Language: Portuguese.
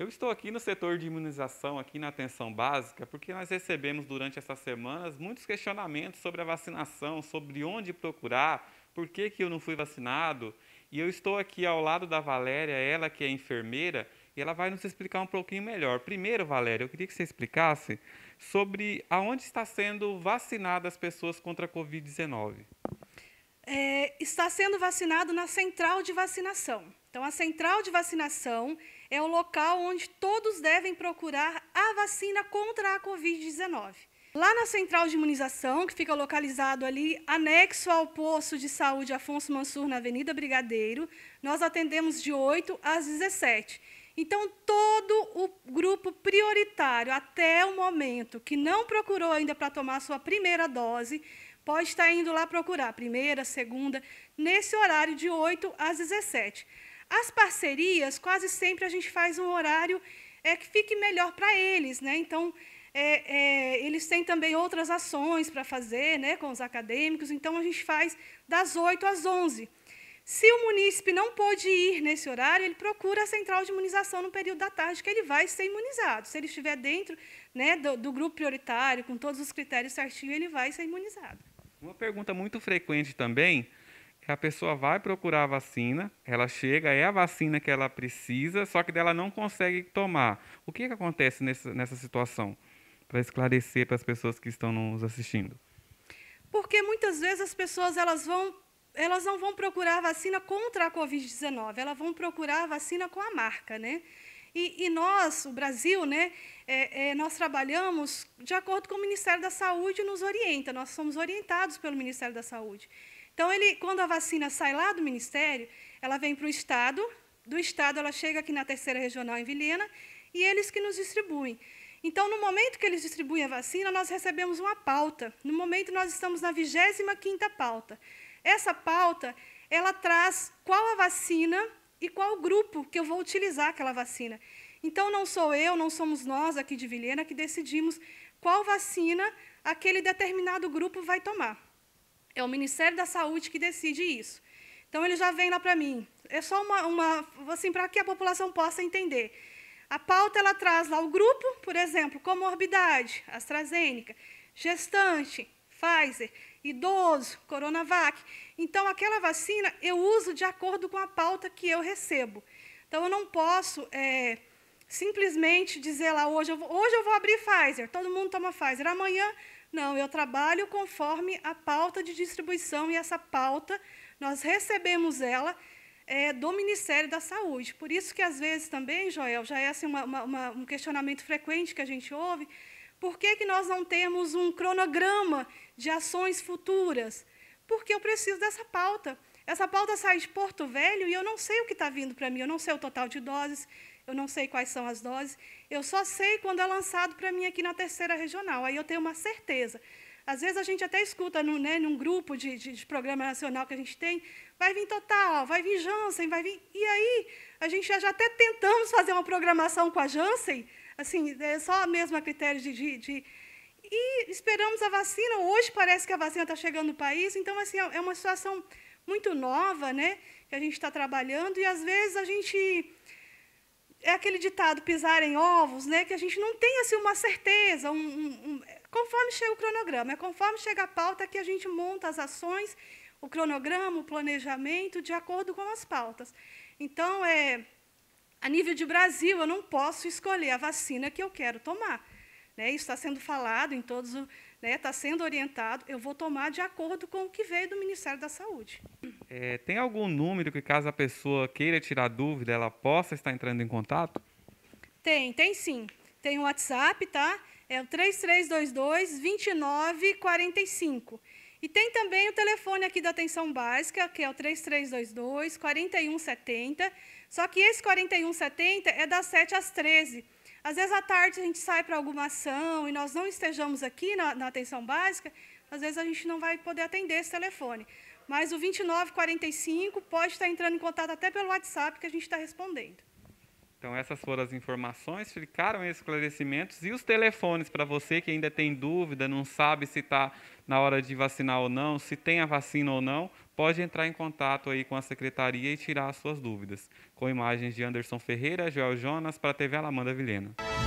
Eu estou aqui no setor de imunização, aqui na atenção básica, porque nós recebemos durante essas semanas muitos questionamentos sobre a vacinação, sobre onde procurar, por que, que eu não fui vacinado. E eu estou aqui ao lado da Valéria, ela que é enfermeira, e ela vai nos explicar um pouquinho melhor. Primeiro, Valéria, eu queria que você explicasse sobre aonde está sendo vacinadas as pessoas contra a Covid-19 é, está sendo vacinado na central de vacinação. Então, a central de vacinação é o local onde todos devem procurar a vacina contra a Covid-19. Lá na central de imunização, que fica localizado ali anexo ao posto de saúde Afonso Mansur, na Avenida Brigadeiro, nós atendemos de 8 às 17. Então, todo o grupo prioritário, até o momento, que não procurou ainda para tomar sua primeira dose, Pode estar indo lá procurar, primeira, segunda, nesse horário de 8 às 17. As parcerias, quase sempre a gente faz um horário é, que fique melhor para eles. Né? Então, é, é, eles têm também outras ações para fazer né, com os acadêmicos, então a gente faz das 8 às 11. Se o munícipe não pôde ir nesse horário, ele procura a central de imunização no período da tarde que ele vai ser imunizado. Se ele estiver dentro né, do, do grupo prioritário, com todos os critérios certinhos, ele vai ser imunizado. Uma pergunta muito frequente também é a pessoa vai procurar a vacina, ela chega, é a vacina que ela precisa, só que dela não consegue tomar. O que, que acontece nessa, nessa situação? Para esclarecer para as pessoas que estão nos assistindo. Porque muitas vezes as pessoas elas vão elas não vão procurar vacina contra a Covid-19, elas vão procurar vacina com a marca, né? E, e nós, o Brasil, né, é, é, nós trabalhamos de acordo com o Ministério da Saúde nos orienta, nós somos orientados pelo Ministério da Saúde. Então, ele, quando a vacina sai lá do Ministério, ela vem para o Estado, do Estado ela chega aqui na terceira regional em Vilhena, e eles que nos distribuem. Então, no momento que eles distribuem a vacina, nós recebemos uma pauta. No momento, nós estamos na 25ª pauta. Essa pauta, ela traz qual a vacina e qual grupo que eu vou utilizar aquela vacina. Então, não sou eu, não somos nós aqui de Vilhena que decidimos qual vacina aquele determinado grupo vai tomar. É o Ministério da Saúde que decide isso. Então, ele já vem lá para mim. É só uma, uma assim, para que a população possa entender. A pauta ela traz lá o grupo, por exemplo, comorbidade, AstraZeneca, gestante, Pfizer, idoso, Coronavac. Então, aquela vacina eu uso de acordo com a pauta que eu recebo. Então, eu não posso é, simplesmente dizer lá, hoje eu, vou, hoje eu vou abrir Pfizer, todo mundo toma Pfizer. Amanhã, não, eu trabalho conforme a pauta de distribuição e essa pauta, nós recebemos ela é, do Ministério da Saúde. Por isso que, às vezes, também, Joel, já é assim, uma, uma, um questionamento frequente que a gente ouve, por que, que nós não temos um cronograma de ações futuras? Porque eu preciso dessa pauta. Essa pauta sai de Porto Velho e eu não sei o que está vindo para mim, eu não sei o total de doses, eu não sei quais são as doses, eu só sei quando é lançado para mim aqui na terceira regional, aí eu tenho uma certeza. Às vezes a gente até escuta num, né, num grupo de, de, de, programa nacional que a gente tem, vai vir Total, vai vir Janssen, vai vir. E aí a gente já, já até tentamos fazer uma programação com a Janssen, Assim, é só mesmo a critério de, de, de e esperamos a vacina. Hoje parece que a vacina está chegando no país, então assim é, é uma situação muito nova, né? Que a gente está trabalhando e às vezes a gente é aquele ditado pisar em ovos, né? Que a gente não tem assim uma certeza, um, um, é, conforme chega o cronograma, é conforme chega a pauta que a gente monta as ações, o cronograma, o planejamento de acordo com as pautas. Então é a nível de Brasil, eu não posso escolher a vacina que eu quero tomar. Né? Isso está sendo falado em todos, né? está sendo orientado. Eu vou tomar de acordo com o que veio do Ministério da Saúde. É, tem algum número que, caso a pessoa queira tirar dúvida, ela possa estar entrando em contato? Tem, tem sim. Tem o um WhatsApp, tá? É o 3322 2945. E tem também o telefone aqui da atenção básica, que é o 3322 4170. Só que esse 4170 é das 7 às 13. Às vezes à tarde a gente sai para alguma ação e nós não estejamos aqui na, na, atenção básica, às vezes a gente não vai poder atender esse telefone. Mas o 2945 pode estar entrando em contato até pelo WhatsApp que a gente está respondendo. Então, essas foram as informações, ficaram esses esclarecimentos e os telefones para você que ainda tem dúvida, não sabe se está na hora de vacinar ou não, se tem a vacina ou não, pode entrar em contato aí com a secretaria e tirar as suas dúvidas. Com imagens de Anderson Ferreira, Joel Jonas, para a TV Alamanda Vilhena.